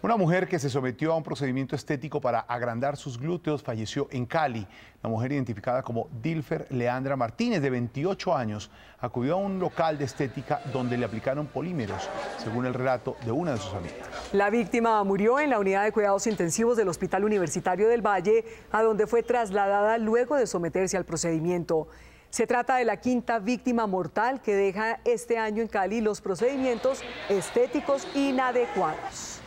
Una mujer que se sometió a un procedimiento estético para agrandar sus glúteos falleció en Cali. La mujer identificada como Dilfer Leandra Martínez, de 28 años, acudió a un local de estética donde le aplicaron polímeros, según el relato de una de sus amigas. La víctima murió en la unidad de cuidados intensivos del Hospital Universitario del Valle, a donde fue trasladada luego de someterse al procedimiento. Se trata de la quinta víctima mortal que deja este año en Cali los procedimientos estéticos inadecuados.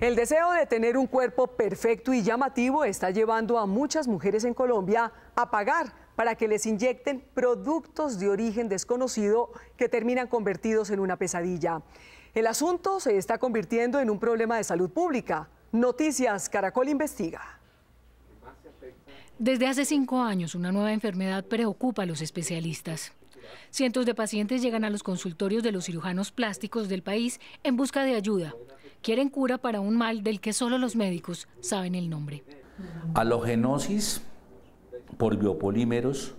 El deseo de tener un cuerpo perfecto y llamativo está llevando a muchas mujeres en Colombia a pagar para que les inyecten productos de origen desconocido que terminan convertidos en una pesadilla. El asunto se está convirtiendo en un problema de salud pública. Noticias Caracol Investiga. Desde hace cinco años, una nueva enfermedad preocupa a los especialistas. Cientos de pacientes llegan a los consultorios de los cirujanos plásticos del país en busca de ayuda quieren cura para un mal del que solo los médicos saben el nombre. Halogenosis por biopolímeros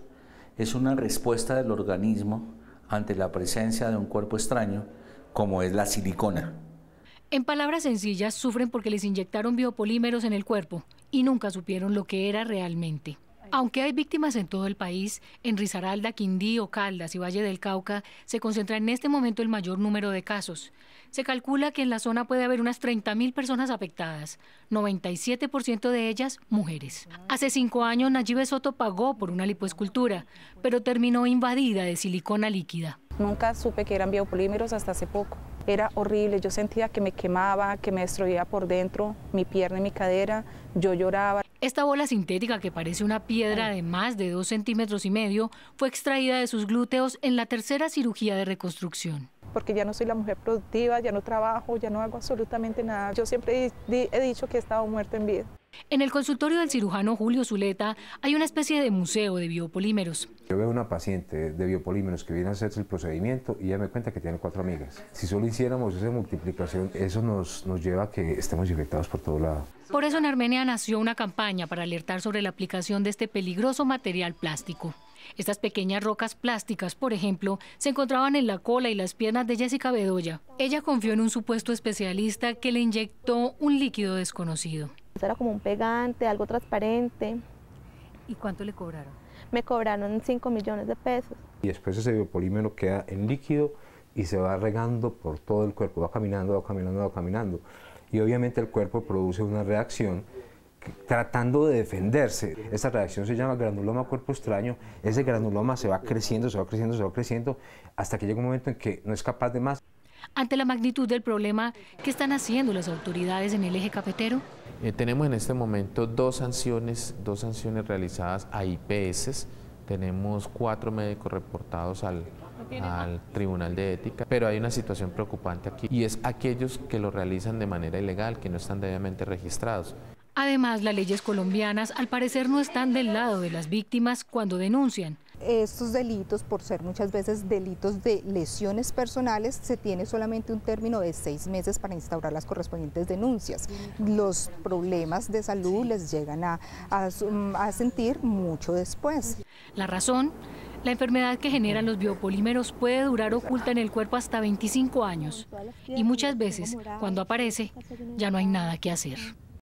es una respuesta del organismo ante la presencia de un cuerpo extraño como es la silicona. En palabras sencillas, sufren porque les inyectaron biopolímeros en el cuerpo y nunca supieron lo que era realmente. Aunque hay víctimas en todo el país, en Risaralda, Quindío, Caldas y Valle del Cauca se concentra en este momento el mayor número de casos. Se calcula que en la zona puede haber unas 30.000 personas afectadas, 97% de ellas mujeres. Hace cinco años Nayibe Soto pagó por una lipoescultura, pero terminó invadida de silicona líquida. Nunca supe que eran biopolímeros hasta hace poco. Era horrible, yo sentía que me quemaba, que me destruía por dentro mi pierna y mi cadera, yo lloraba. Esta bola sintética, que parece una piedra de más de dos centímetros y medio, fue extraída de sus glúteos en la tercera cirugía de reconstrucción porque ya no soy la mujer productiva, ya no trabajo, ya no hago absolutamente nada. Yo siempre he dicho que he estado muerta en vida. En el consultorio del cirujano Julio Zuleta hay una especie de museo de biopolímeros. Yo veo una paciente de biopolímeros que viene a hacerse el procedimiento y ya me cuenta que tiene cuatro amigas. Si solo hiciéramos esa multiplicación, eso nos, nos lleva a que estemos infectados por todo lado. Por eso en Armenia nació una campaña para alertar sobre la aplicación de este peligroso material plástico. Estas pequeñas rocas plásticas, por ejemplo, se encontraban en la cola y las piernas de Jessica Bedoya. Ella confió en un supuesto especialista que le inyectó un líquido desconocido. Pues era como un pegante, algo transparente. ¿Y cuánto le cobraron? Me cobraron 5 millones de pesos. Y después ese biopolímero queda en líquido y se va regando por todo el cuerpo, va caminando, va caminando, va caminando. Y obviamente el cuerpo produce una reacción tratando de defenderse. Esa reacción se llama granuloma cuerpo extraño. Ese granuloma se va creciendo, se va creciendo, se va creciendo, hasta que llega un momento en que no es capaz de más ante la magnitud del problema que están haciendo las autoridades en el eje cafetero? Eh, tenemos en este momento dos sanciones, dos sanciones realizadas a IPS, tenemos cuatro médicos reportados al Tribunal de Ética, pero hay una situación preocupante aquí y es aquellos que lo realizan de manera ilegal, que no están debidamente registrados. Además, las leyes colombianas al parecer no están del lado de las víctimas cuando denuncian estos delitos, por ser muchas veces delitos de lesiones personales, se tiene solamente un término de seis meses para instaurar las correspondientes denuncias. Los problemas de salud les llegan a, sentir mucho después. La razón la enfermedad que generan los biopolímeros puede durar oculta en el cuerpo hasta 25 años y muchas veces, cuando aparece, ya no hay nada que hacer.